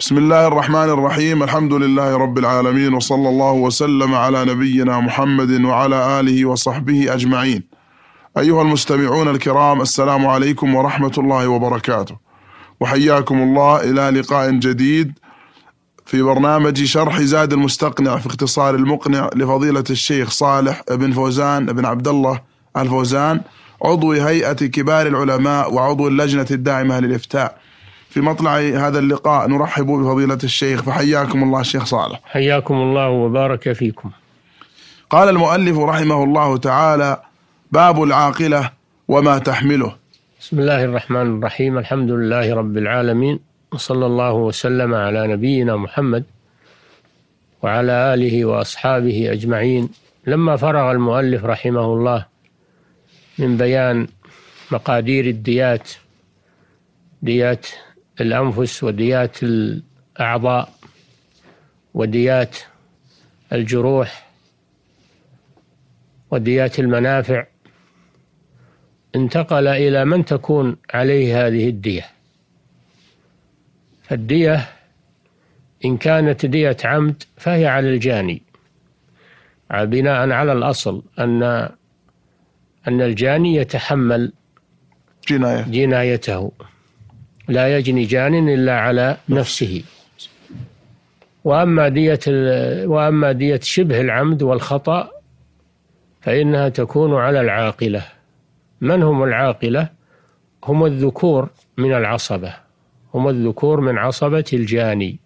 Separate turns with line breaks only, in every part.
بسم الله الرحمن الرحيم الحمد لله رب العالمين وصلى الله وسلم على نبينا محمد وعلى آله وصحبه أجمعين أيها المستمعون الكرام السلام عليكم ورحمة الله وبركاته وحياكم الله إلى لقاء جديد في برنامج شرح زاد المستقنع في اختصار المقنع لفضيلة الشيخ صالح بن فوزان بن عبد الله الفوزان عضو هيئة كبار العلماء وعضو اللجنة الداعمة للإفتاء في مطلع هذا اللقاء نرحب بفضيلة الشيخ فحياكم الله الشيخ صالح حياكم الله وبارك فيكم قال المؤلف رحمه الله تعالى باب العاقلة وما تحمله بسم الله الرحمن الرحيم الحمد لله رب العالمين وصلى الله وسلم
على نبينا محمد وعلى آله وأصحابه أجمعين لما فرغ المؤلف رحمه الله من بيان مقادير الديات ديات الأنفس وديات الأعضاء وديات الجروح وديات المنافع انتقل إلى من تكون عليه هذه الدية فالدية إن كانت دية عمد فهي على الجاني بناء على الأصل أن أن الجاني يتحمل جناية جنايته لا يجني جان إلا على نفسه وأما دية وأما دية شبه العمد والخطأ فإنها تكون على العاقلة من هم العاقلة؟ هم الذكور من العصبة هم الذكور من عصبة الجاني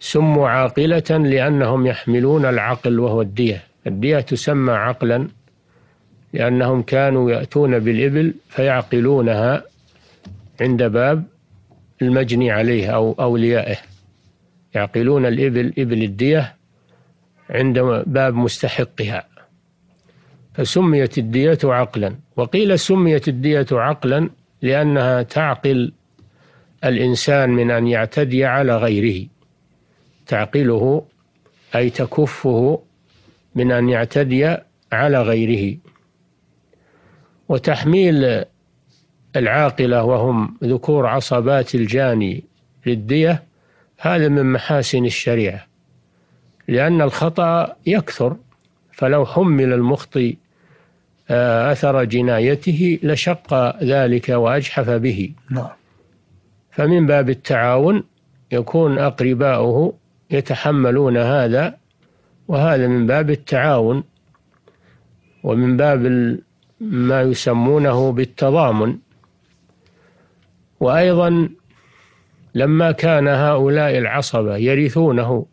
سموا عاقلة لأنهم يحملون العقل وهو الدية الدية تسمى عقلا لأنهم كانوا يأتون بالإبل فيعقلونها عند باب المجني عليه أو أوليائه يعقلون الإبل إبل الدية عند باب مستحقها فسميت الدية عقلا وقيل سميت الدية عقلا لأنها تعقل الإنسان من أن يعتدي على غيره تعقله أي تكفه من أن يعتدي على غيره وتحميل العاقلة وهم ذكور عصبات الجاني للدية هذا من محاسن الشريعة لأن الخطأ يكثر فلو حمل المخطئ آه، أثر جنايته لشق ذلك وأجحف به نعم. فمن باب التعاون يكون أقرباؤه يتحملون هذا وهذا من باب التعاون ومن باب ما يسمونه بالتضامن وأيضا لما كان هؤلاء العصبة يرثونه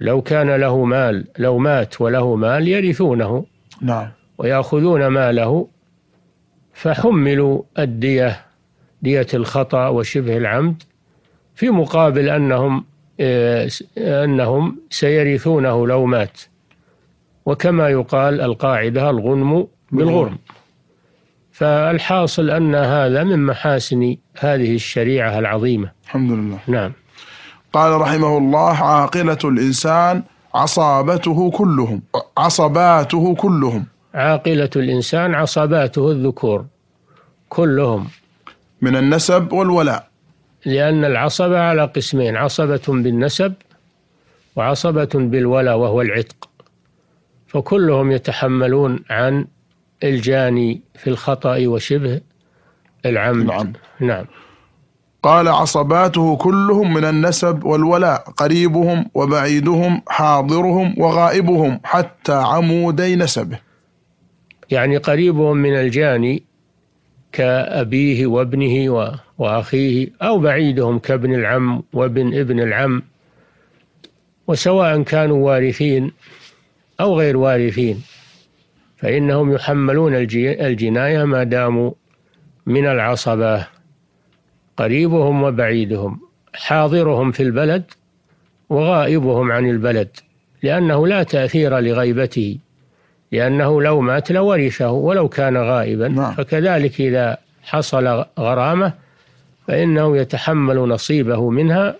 لو كان له مال لو مات وله مال يرثونه نعم ويأخذون ماله فحملوا الدية دية الخطأ وشبه العمد في مقابل أنهم آه، أنهم سيرثونه لو مات وكما يقال القاعدة الغنم بالغرم فالحاصل أن هذا من محاسن هذه الشريعة العظيمة الحمد لله نعم
قال رحمه الله عاقلة الإنسان عصابته كلهم عصباته كلهم عاقلة الإنسان عصباته الذكور
كلهم من النسب والولاء لأن العصبة على قسمين عصبة بالنسب وعصبة بالولاء وهو العتق فكلهم يتحملون عن الجاني في الخطأ
وشبه العمد نعم, نعم قال عصباته كلهم من النسب والولاء قريبهم وبعيدهم حاضرهم وغائبهم حتى عمودي نسبه
يعني قريبهم من الجاني كأبيه وابنه وأخيه أو بعيدهم كابن العم وابن ابن العم وسواء كانوا وارثين أو غير وارثين فإنهم يحملون الجناية ما داموا من العصبة قريبهم وبعيدهم حاضرهم في البلد وغائبهم عن البلد لأنه لا تأثير لغيبته لأنه لو مات لورثه ولو كان غائبا نعم. فكذلك إذا حصل غرامة فإنه يتحمل نصيبه منها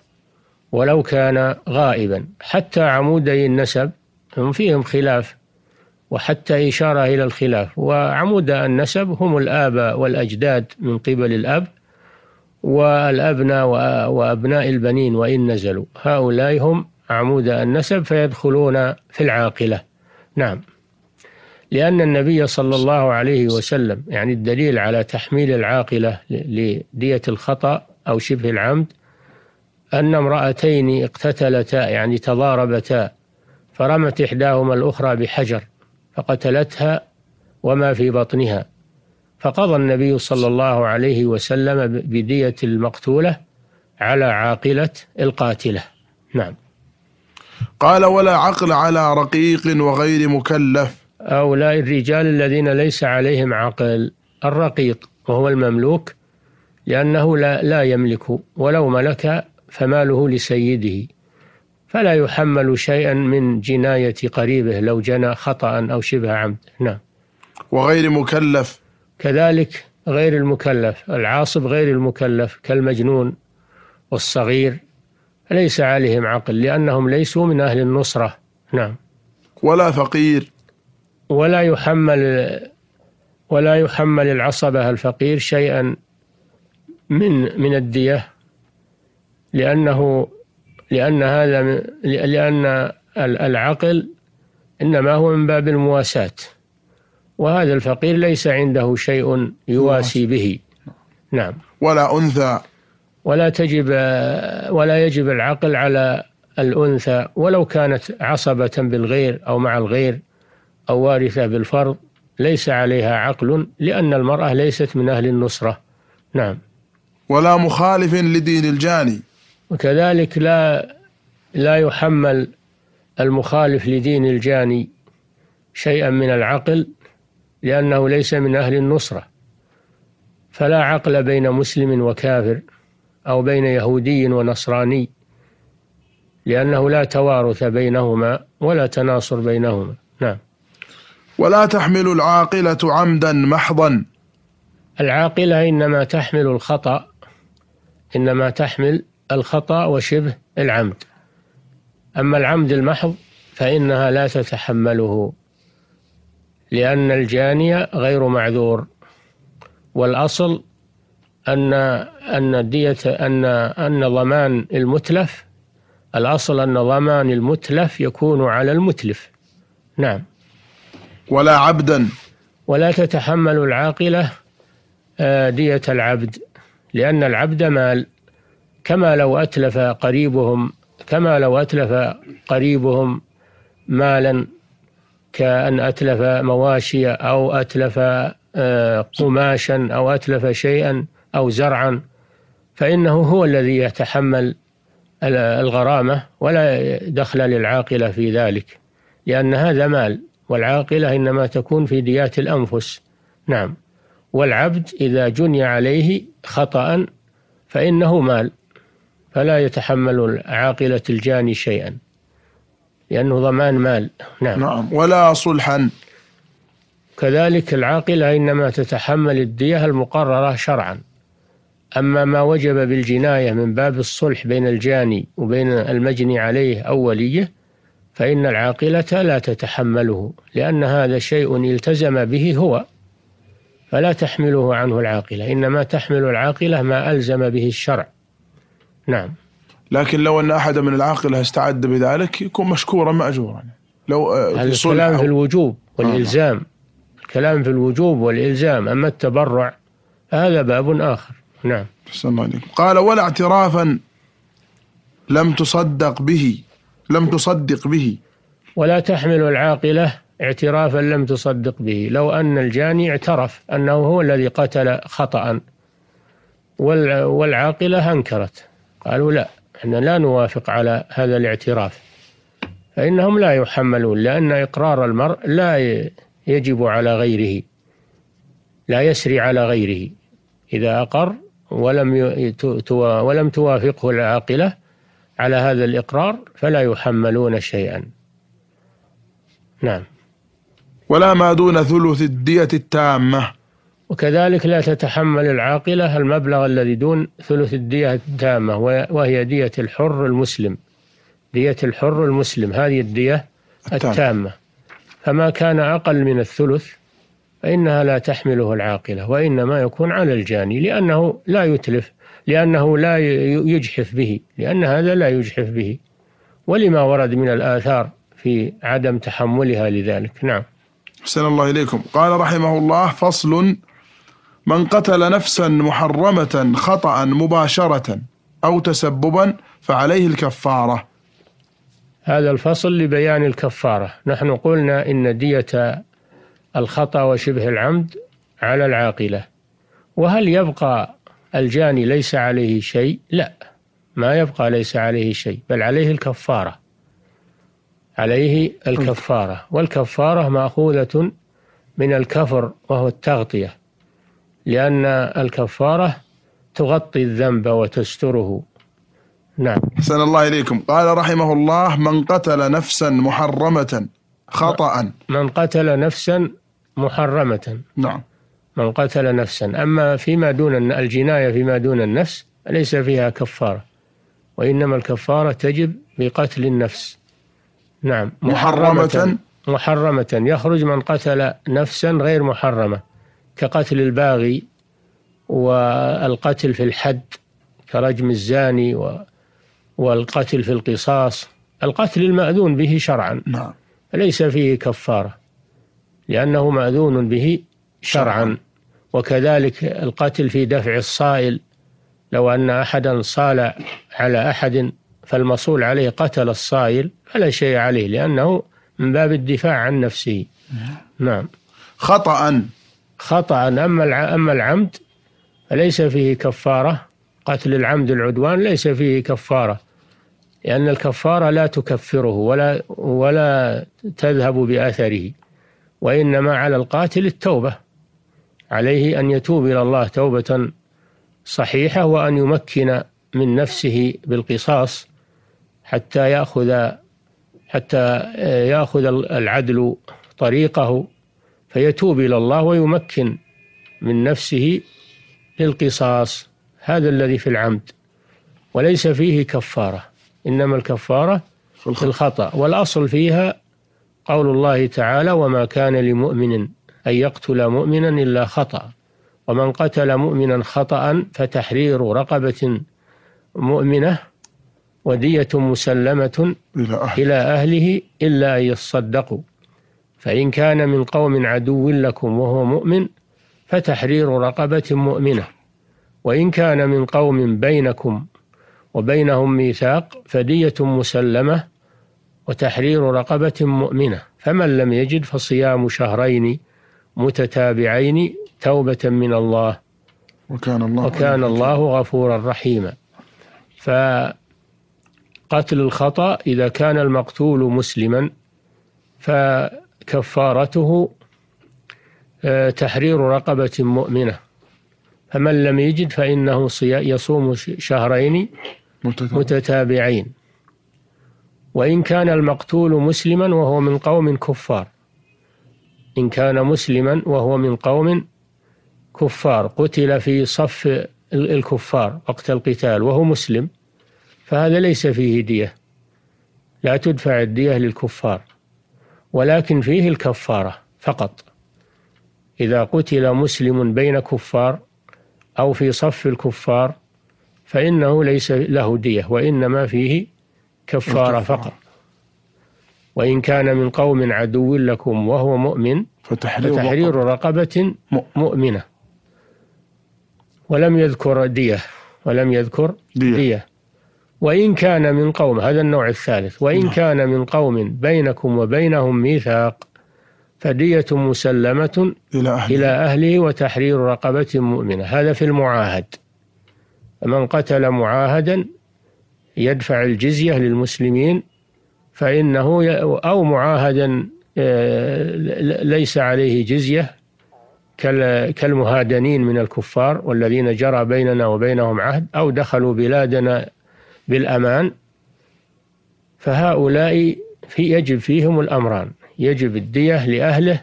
ولو كان غائبا حتى عمودي النسب هم فيهم خلاف وحتى إشارة إلى الخلاف وعمود النسب هم الآباء والأجداد من قبل الأب والأبناء وأبناء البنين وإن نزلوا هؤلاء هم عمود النسب فيدخلون في العاقلة نعم لأن النبي صلى الله عليه وسلم يعني الدليل على تحميل العاقلة لدية الخطأ أو شبه العمد أن امرأتين اقتتلتا يعني تضاربتا فرمت إحداهما الأخرى بحجر فقتلتها وما في بطنها فقضى النبي صلى الله عليه وسلم بدية المقتولة على عاقلة القاتلة
نعم قال ولا عقل على رقيق وغير مكلف هؤلاء الرجال الذين ليس عليهم عقل الرقيق
وهو المملوك لأنه لا, لا يملك ولو ملك فماله لسيده فلا يحمل شيئا من جناية قريبه لو جنى خطأ أو شبه عمد نعم وغير مكلف كذلك غير المكلف العاصب غير المكلف كالمجنون والصغير ليس عليهم عقل لأنهم ليسوا من أهل النصرة نعم ولا فقير ولا يحمل ولا يحمل العصبة الفقير شيئا من من الدية لأنه لأن هذا لأن العقل إنما هو من باب المواساة وهذا الفقير ليس عنده شيء يواسي به نعم ولا أنثى ولا تجب ولا يجب العقل على الأنثى ولو كانت عصبة بالغير أو مع الغير أو وارثة بالفرض ليس عليها عقل لأن المرأة ليست من أهل النصرة نعم
ولا مخالف لدين الجاني
وكذلك لا لا يحمل المخالف لدين الجاني شيئا من العقل لأنه ليس من أهل النصرة فلا عقل بين مسلم وكافر أو بين يهودي ونصراني لأنه لا توارث بينهما ولا تناصر بينهما
نعم ولا تحمل العاقلة عمدا محضا
العاقلة إنما تحمل الخطأ إنما تحمل الخطأ وشبه العمد أما العمد المحض فإنها لا تتحمله لأن الجاني غير معذور والأصل أن أن الدية أن أن ضمان المتلف الأصل أن ضمان المتلف يكون على المتلف نعم ولا عبدا ولا تتحمل العاقلة آه، دية العبد لأن العبد مال كما لو أتلف قريبهم كما لو أتلف قريبهم مالا كأن أتلف مواشي أو أتلف آه، قماشا أو أتلف شيئا أو زرعا فإنه هو الذي يتحمل الغرامة ولا دخل للعاقلة في ذلك لأن هذا مال والعاقلة إنما تكون في ديات الأنفس نعم والعبد إذا جني عليه خطأ فإنه مال فلا يتحمل عاقلة الجاني شيئا لأنه ضمان مال نعم, نعم. ولا صلحا كذلك العاقلة إنما تتحمل الدية المقررة شرعا أما ما وجب بالجناية من باب الصلح بين الجاني وبين المجني عليه أو وليه فإن العاقلة لا تتحمله لأن هذا شيء التزم به هو فلا تحمله عنه العاقلة إنما تحمل العاقلة ما ألزم به الشرع نعم
لكن لو ان احد من العاقله استعد بذلك يكون مشكورا ماجورا لو آه، هذا في الكلام في
الوجوب والالزام آه. الكلام في الوجوب والالزام اما التبرع هذا باب اخر
نعم الله عليكم قال ولا اعترافا لم تصدق به لم تصدق به
ولا تحمل العاقله اعترافا لم تصدق به لو ان الجاني اعترف انه هو الذي قتل خطأ والعاقله انكرت قالوا لا احنا لا نوافق على هذا الاعتراف فإنهم لا يحملون لأن إقرار المرء لا يجب على غيره لا يسري على غيره إذا أقر ولم ولم توافقه العاقلة على هذا الإقرار فلا يحملون شيئا
نعم ولا ما دون ثلث الدية التامة وكذلك لا
تتحمل العاقلة المبلغ الذي دون ثلث الدية التامة وهي دية الحر المسلم دية الحر المسلم هذه الدية التامة فما كان أقل من الثلث فإنها لا تحمله العاقلة وإنما يكون على الجاني لأنه لا يتلف لأنه لا يجحف به لأن هذا لا يجحف به ولما ورد من الآثار في عدم تحملها
لذلك نعم أحسن الله إليكم قال رحمه الله فصل من قتل نفسا محرمة خطأ مباشرة أو تسببا فعليه الكفارة هذا الفصل لبيان الكفارة نحن
قلنا إن دية الخطأ وشبه العمد على العاقلة وهل يبقى الجاني ليس عليه شيء لا ما يبقى ليس عليه شيء بل عليه الكفارة عليه الكفارة والكفارة مأخوذة من الكفر وهو التغطية لأن الكفارة تغطي الذنب وتستره نعم
أحسن الله إليكم قال رحمه الله من قتل نفسا محرمة خطأ
من قتل نفسا محرمة نعم من قتل نفسا أما فيما دون الجناية فيما دون النفس ليس فيها كفارة وإنما الكفارة تجب بقتل النفس نعم محرمة محرمة, محرمة يخرج من قتل نفسا غير محرمة كقتل الباغي والقتل في الحد كرجم الزاني والقتل في القصاص القتل المأذون به شرعا نعم. ليس فيه كفارة لأنه مأذون به شرعا وكذلك القتل في دفع الصائل لو أن أحدا صال على أحد فالمصول عليه قتل الصائل فلا شيء عليه لأنه من باب الدفاع عن نفسه نعم, نعم. خطأ خطأ أما أما العمد فليس فيه كفارة قتل العمد العدوان ليس فيه كفارة لأن الكفارة لا تكفره ولا ولا تذهب بأثره وإنما على القاتل التوبة عليه أن يتوب إلى الله توبة صحيحة وأن يمكن من نفسه بالقصاص حتى يأخذ حتى يأخذ العدل طريقه فيتوب إلى الله ويمكن من نفسه للقصاص هذا الذي في العمد وليس فيه كفارة إنما الكفارة في الخطأ والأصل فيها قول الله تعالى وما كان لمؤمن أن يقتل مؤمنا إلا خطأ ومن قتل مؤمنا خطأ فتحرير رقبة مؤمنة ودية مسلمة إلى أهله إلا أن يصدقوا فإن كان من قوم عدو لكم وهو مؤمن فتحرير رقبة مؤمنة وإن كان من قوم بينكم وبينهم ميثاق فدية مسلمة وتحرير رقبة مؤمنة فمن لم يجد فصيام شهرين متتابعين توبة من الله وكان الله وكان الله غفورا رحيما فقتل الخطأ إذا كان المقتول مسلما ف كفارته آه، تحرير رقبة مؤمنة فمن لم يجد فإنه يصوم شهرين متتابعين وإن كان المقتول مسلما وهو من قوم كفار إن كان مسلما وهو من قوم كفار قتل في صف الكفار وقت القتال وهو مسلم فهذا ليس فيه دية لا تدفع الدية للكفار ولكن فيه الكفارة فقط إذا قتل مسلم بين كفار أو في صف الكفار فإنه ليس له دية وإنما فيه كفارة فقط وإن كان من قوم عدو لكم وهو مؤمن فتحرير, فتحرير رقبة مؤمنة ولم يذكر دية ولم يذكر دية, دية وإن كان من قوم هذا النوع الثالث وإن نعم. كان من قوم بينكم وبينهم ميثاق فدية مسلمة إلى أهله, إلى أهله وتحرير رقبة مؤمنة هذا في المعاهد من قتل معاهدا يدفع الجزية للمسلمين فإنه أو معاهدا آه، ليس عليه جزية كالمهادنين من الكفار والذين جرى بيننا وبينهم عهد أو دخلوا بلادنا بالأمان فهؤلاء في يجب فيهم الأمران يجب الدية لأهله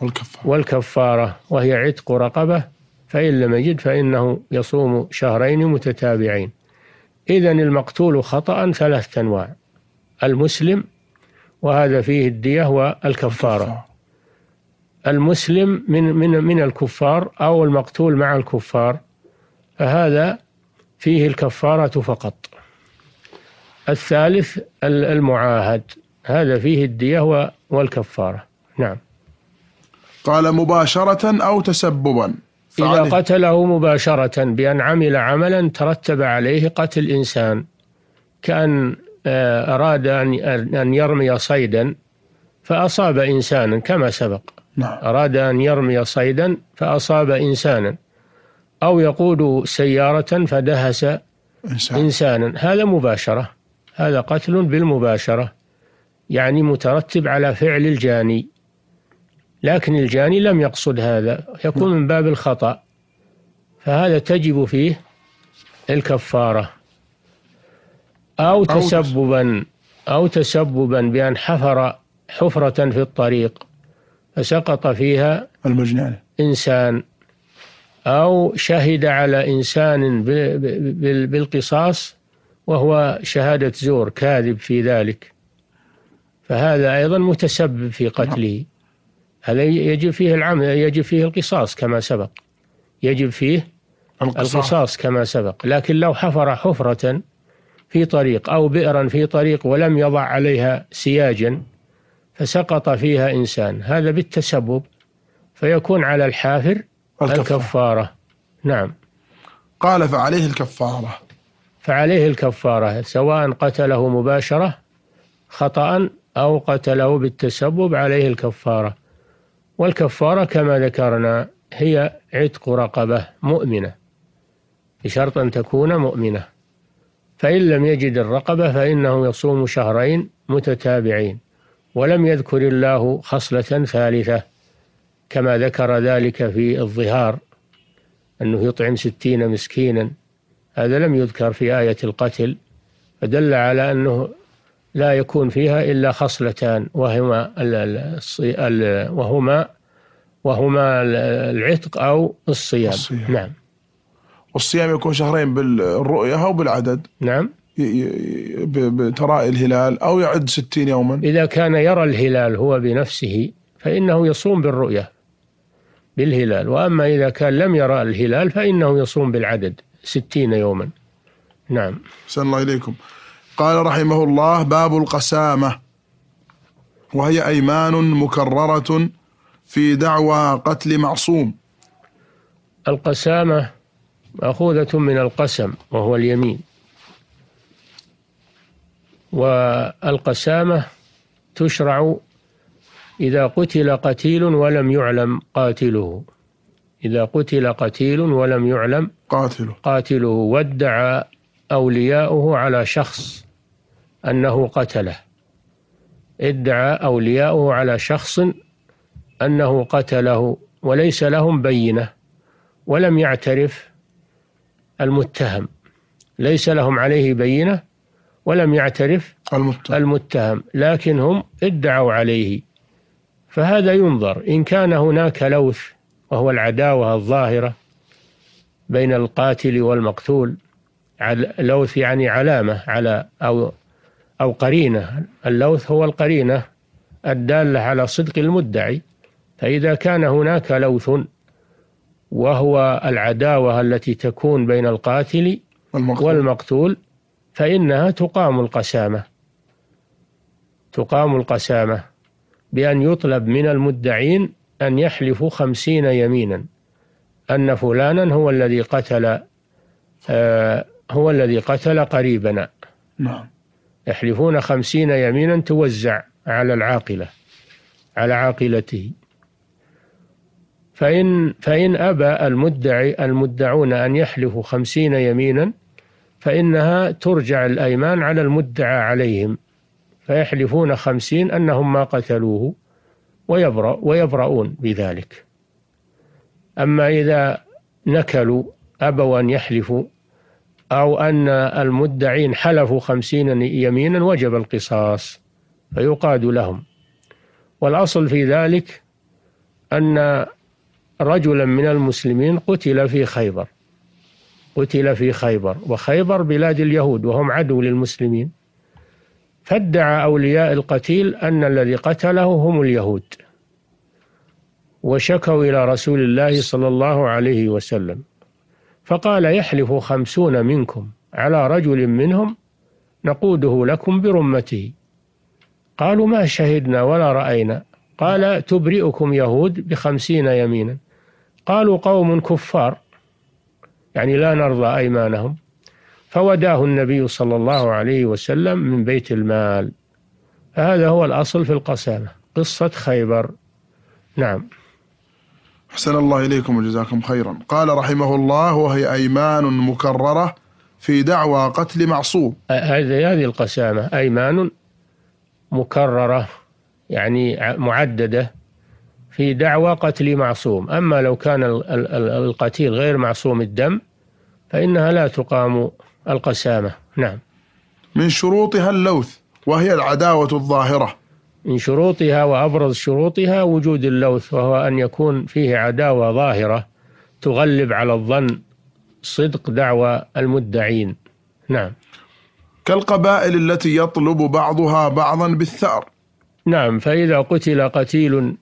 والكفارة, والكفارة وهي عتق رقبة فإن لم يجد فإنه يصوم شهرين متتابعين إذا المقتول خطأ ثلاثة أنواع المسلم وهذا فيه الدية والكفارة المسلم من من من الكفار أو المقتول مع الكفار فهذا فيه الكفارة فقط الثالث المعاهد هذا فيه الدية والكفارة نعم
قال مباشرة أو تسببا إذا قتله
مباشرة بأن عمل عملا ترتب عليه قتل إنسان كأن آه، أراد أن يرمي صيدا فأصاب إنسانا كما سبق نعم. أراد أن يرمي صيدا فأصاب إنسانا أو يقود سيارة فدهس إنسان. إنسانا هذا مباشرة هذا قتل بالمباشرة يعني مترتب على فعل الجاني لكن الجاني لم يقصد هذا يكون من باب الخطأ فهذا تجب فيه الكفارة أو تسببا أو تسببا بأن حفر حفرة في الطريق فسقط فيها المجنان إنسان أو شهد على إنسان بالقصاص وهو شهادة زور كاذب في ذلك فهذا أيضا متسبب في قتله نعم. هذا يجب فيه العمل يجب فيه القصاص كما سبق يجب فيه القصاص, القصاص كما سبق لكن لو حفر حفرة في طريق أو بئرا في طريق ولم يضع عليها سياجا فسقط فيها إنسان هذا بالتسبب فيكون على الحافر الكفارة, الكفارة. نعم قال فعليه الكفارة فعليه الكفارة سواء قتله مباشرة خطأ أو قتله بالتسبب عليه الكفارة والكفارة كما ذكرنا هي عتق رقبة مؤمنة بشرط أن تكون مؤمنة فإن لم يجد الرقبة فإنه يصوم شهرين متتابعين ولم يذكر الله خصلة ثالثة كما ذكر ذلك في الظهار أنه يطعم ستين مسكينا هذا لم يذكر في آية القتل فدل على أنه لا يكون فيها إلا خصلتان وهما وهما وهما العتق أو الصيام, الصيام. نعم
والصيام يكون شهرين بالرؤية أو بالعدد نعم بتراء الهلال أو يعد ستين يوما إذا كان يرى الهلال هو بنفسه
فإنه يصوم بالرؤية بالهلال وأما إذا كان لم يرى الهلال
فإنه يصوم بالعدد ستين يوما نعم سأل الله إليكم قال رحمه الله باب القسامة وهي أيمان مكررة في دعوى قتل معصوم القسامة مأخوذة من القسم وهو اليمين
والقسامة تشرع إذا قتل قتيل ولم يعلم قاتله إذا قتل قتيل ولم يعلم قاتله قاتله وادعى أولياؤه على شخص أنه قتله ادعى أولياؤه على شخص أنه قتله وليس لهم بينة ولم يعترف المتهم ليس لهم عليه بينة ولم يعترف المتهم, المتهم لكن هم ادعوا عليه فهذا ينظر إن كان هناك لوث وهو العداوة الظاهرة بين القاتل والمقتول لوث يعني علامة على أو أو قرينة اللوث هو القرينة الدالة على صدق المدعي فإذا كان هناك لوث وهو العداوة التي تكون بين القاتل والمقتول, والمقتول فإنها تقام القسامة تقام القسامة بأن يطلب من المدعين أن يحلفوا خمسين يمينا أن فلانا هو الذي قتل آه، هو الذي قتل قريبنا نعم يحلفون خمسين يمينا توزع على العاقلة على عاقلته فإن فإن أبى المدعي المدعون أن يحلفوا خمسين يمينا فإنها ترجع الأيمان على المدعى عليهم فيحلفون خمسين أنهم ما قتلوه ويبرأ ويبرؤون بذلك أما إذا نكلوا أبوا أن يحلفوا أو أن المدعين حلفوا خمسين يمينا وجب القصاص فيقاد لهم والأصل في ذلك أن رجلا من المسلمين قتل في خيبر قتل في خيبر وخيبر بلاد اليهود وهم عدو للمسلمين فادعى أولياء القتيل أن الذي قتله هم اليهود وشكوا إلى رسول الله صلى الله عليه وسلم فقال يحلف خمسون منكم على رجل منهم نقوده لكم برمته قالوا ما شهدنا ولا رأينا قال تبرئكم يهود بخمسين يمينا قالوا قوم كفار يعني لا نرضى أيمانهم فوداه النبي صلى الله عليه وسلم
من بيت المال
هذا هو الأصل في القسامة قصة خيبر
نعم أحسن الله إليكم وجزاكم خيرا قال رحمه الله وهي أيمان مكررة في دعوى قتل معصوم هذه القسامة أيمان مكررة يعني معددة
في دعوى قتل معصوم أما لو كان القتيل غير معصوم الدم فإنها لا تقام القسامة نعم
من شروطها
اللوث وهي العداوة الظاهرة من شروطها وأبرز شروطها وجود اللوث وهو أن يكون فيه عداوة ظاهرة تغلب على الظن صدق دعوى المدعين نعم
كالقبائل التي يطلب بعضها بعضا بالثأر
نعم فإذا قتل قتيل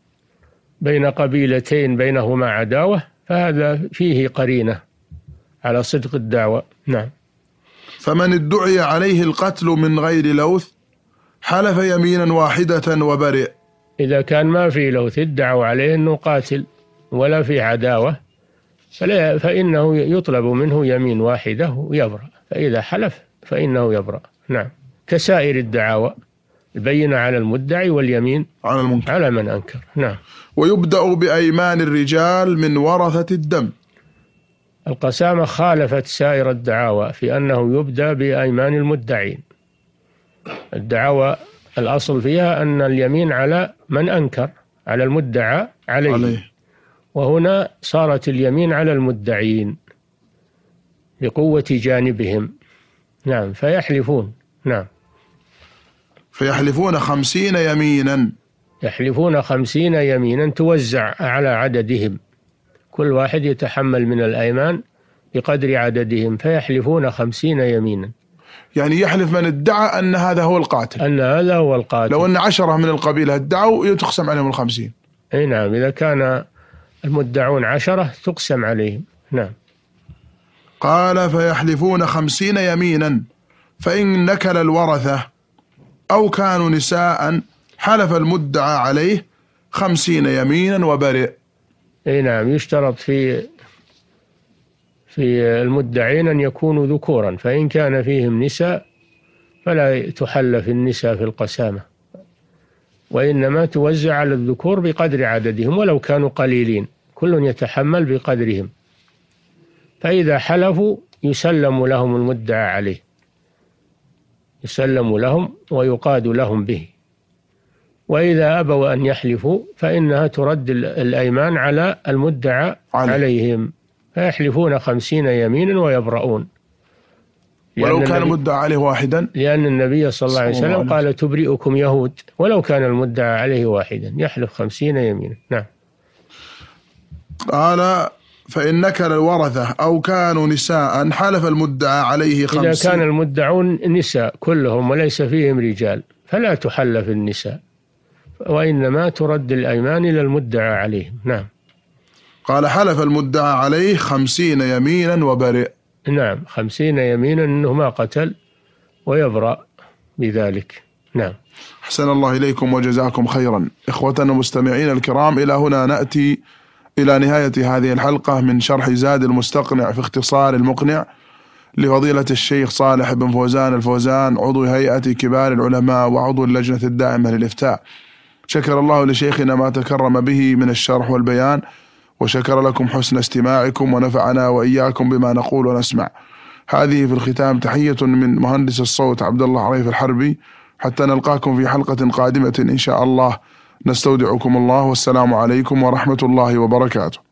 بين قبيلتين بينهما عداوة فهذا فيه قرينة
على صدق الدعوة نعم فمن ادعي عليه القتل من غير لوث حلف يمينا واحدة وبرئ إذا كان ما في لوث ادعوا عليه أنه قاتل ولا في عداوة فلا فإنه
يطلب منه يمين واحدة ويبرأ فإذا حلف فإنه يبرأ نعم كسائر الدعاوى البينة على المدعي واليمين على المنكر على من أنكر
نعم ويبدأ بأيمان الرجال من ورثة الدم
القسامة خالفت سائر الدعاوى في أنه يبدأ بأيمان المدعين الدعاوى الأصل فيها أن اليمين على من أنكر على المدعى عليه, عليه. وهنا صارت اليمين على المدعين لقوة جانبهم نعم فيحلفون نعم فيحلفون خمسين يمينا يحلفون خمسين يمينا توزع على عددهم كل واحد يتحمل من الأيمان
بقدر عددهم فيحلفون خمسين يمينا يعني يحلف من ادعى أن هذا هو القاتل أن هذا هو القاتل لو أن عشرة من القبيلة ادعوا تقسم عليهم الخمسين أي نعم إذا كان المدعون عشرة تقسم عليهم نعم قال فيحلفون خمسين يمينا فإن نكل الورثة أو كانوا نساء حلف المدعى عليه خمسين يمينا وبرئ اي نعم يشترط في
في المدعين أن يكونوا ذكورا فإن كان فيهم نساء فلا تحل في النساء في القسامة وإنما توزع على الذكور بقدر عددهم ولو كانوا قليلين كل يتحمل بقدرهم فإذا حلفوا يسلم لهم المدعى عليه يسلم لهم ويقاد لهم به وإذا أبوا أن يحلفوا فإنها ترد الأيمان على المدعى علي. عليهم فيحلفون خمسين يمينا ويبرؤون
ولو كان المدعى عليه واحدا
لأن النبي صلى الله عليه وسلم قال تبرئكم يهود ولو كان المدعى عليه واحدا يحلف خمسين يمينا نعم
قال فإن نكل الورثة أو كانوا نساء حلف المدعى عليه خمسين إذا كان المدعون نساء كلهم
وليس فيهم رجال فلا تحلف النساء وإنما ترد الأيمان
إلى المدعى عليهم نعم قال حلف المدعى عليه خمسين يمينا وبرئ نعم خمسين يمينا أنه ما قتل ويبرأ بذلك نعم أحسن الله إليكم وجزاكم خيرا إخوتنا المستمعين الكرام إلى هنا نأتي إلى نهاية هذه الحلقة من شرح زاد المستقنع في اختصار المقنع لفضيلة الشيخ صالح بن فوزان الفوزان عضو هيئة كبار العلماء وعضو اللجنة الدائمة للإفتاء شكر الله لشيخنا ما تكرم به من الشرح والبيان وشكر لكم حسن استماعكم ونفعنا وإياكم بما نقول ونسمع هذه في الختام تحية من مهندس الصوت عبد الله عريف الحربي حتى نلقاكم في حلقة قادمة إن شاء الله نستودعكم الله والسلام عليكم ورحمة الله وبركاته